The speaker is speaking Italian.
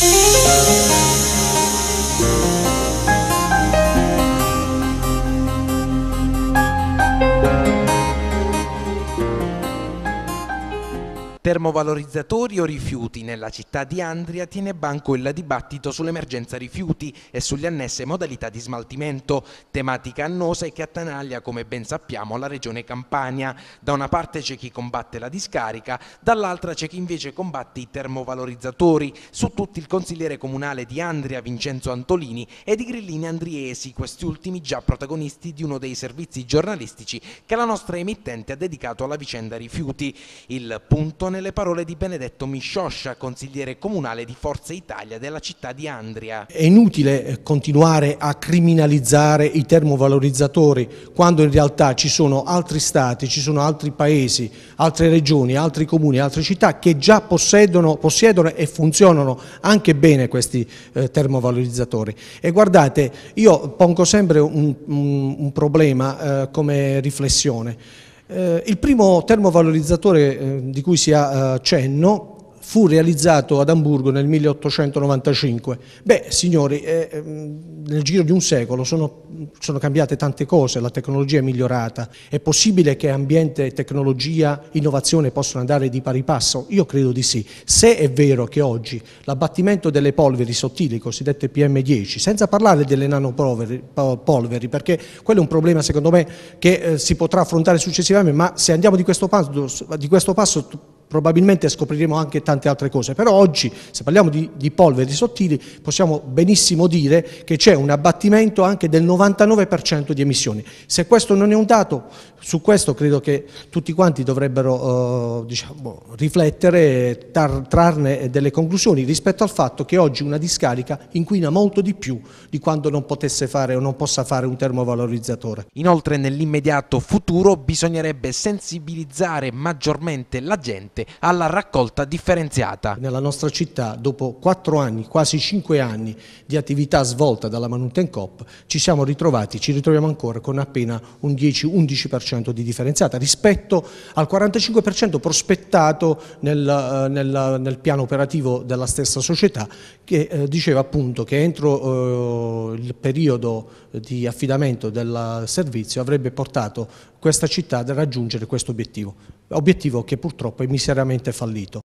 you. Termovalorizzatori o rifiuti? Nella città di Andria tiene banco il dibattito sull'emergenza rifiuti e sulle annesse modalità di smaltimento, tematica annosa e che attanaglia, come ben sappiamo, la regione Campania. Da una parte c'è chi combatte la discarica, dall'altra c'è chi invece combatte i termovalorizzatori. Su tutti il consigliere comunale di Andria, Vincenzo Antolini, ed i grillini andriesi, questi ultimi già protagonisti di uno dei servizi giornalistici che la nostra emittente ha dedicato alla vicenda rifiuti. Il punto nelle parole di Benedetto Miscioscia, consigliere comunale di Forza Italia della città di Andria. È inutile eh, continuare a criminalizzare i termovalorizzatori quando in realtà ci sono altri stati, ci sono altri paesi, altre regioni, altri comuni, altre città che già possiedono, possiedono e funzionano anche bene questi eh, termovalorizzatori. E guardate, io pongo sempre un, un, un problema eh, come riflessione. Eh, il primo termovalorizzatore eh, di cui si ha eh, cenno fu realizzato ad Amburgo nel 1895. Beh, signori, eh, ehm, nel giro di un secolo sono, sono, cambiate tante cose, la tecnologia è migliorata, è possibile che ambiente, tecnologia, innovazione possano andare di pari passo? Io credo di sì. Se è vero che oggi l'abbattimento delle polveri sottili, cosiddette PM10, senza parlare delle nanopolveri, perché quello è un problema secondo me che eh, si potrà affrontare successivamente, ma se andiamo di questo passo, di questo passo probabilmente scopriremo anche tante altre cose, però oggi se parliamo di, di polveri sottili possiamo benissimo dire che c'è un abbattimento anche del 99% di emissioni. Se questo non è un dato, su questo credo che tutti quanti dovrebbero eh, diciamo, boh, riflettere, tar, trarne delle conclusioni rispetto al fatto che oggi una discarica inquina molto di più di quando non potesse fare o non possa fare un termovalorizzatore. Inoltre nell'immediato futuro bisognerebbe sensibilizzare maggiormente la gente alla raccolta differenziata. Nella nostra città, dopo quattro anni, quasi cinque anni di attività svolta dalla Manutencoop, ci siamo ritrovati, ci ritroviamo ancora con appena un 10-11% di differenziata rispetto al 45% prospettato nel, eh, nel, nel, piano operativo della stessa società che eh, diceva appunto che entro eh, il periodo di affidamento del servizio avrebbe portato questa città da raggiungere questo obiettivo, obiettivo che purtroppo è miseramente fallito.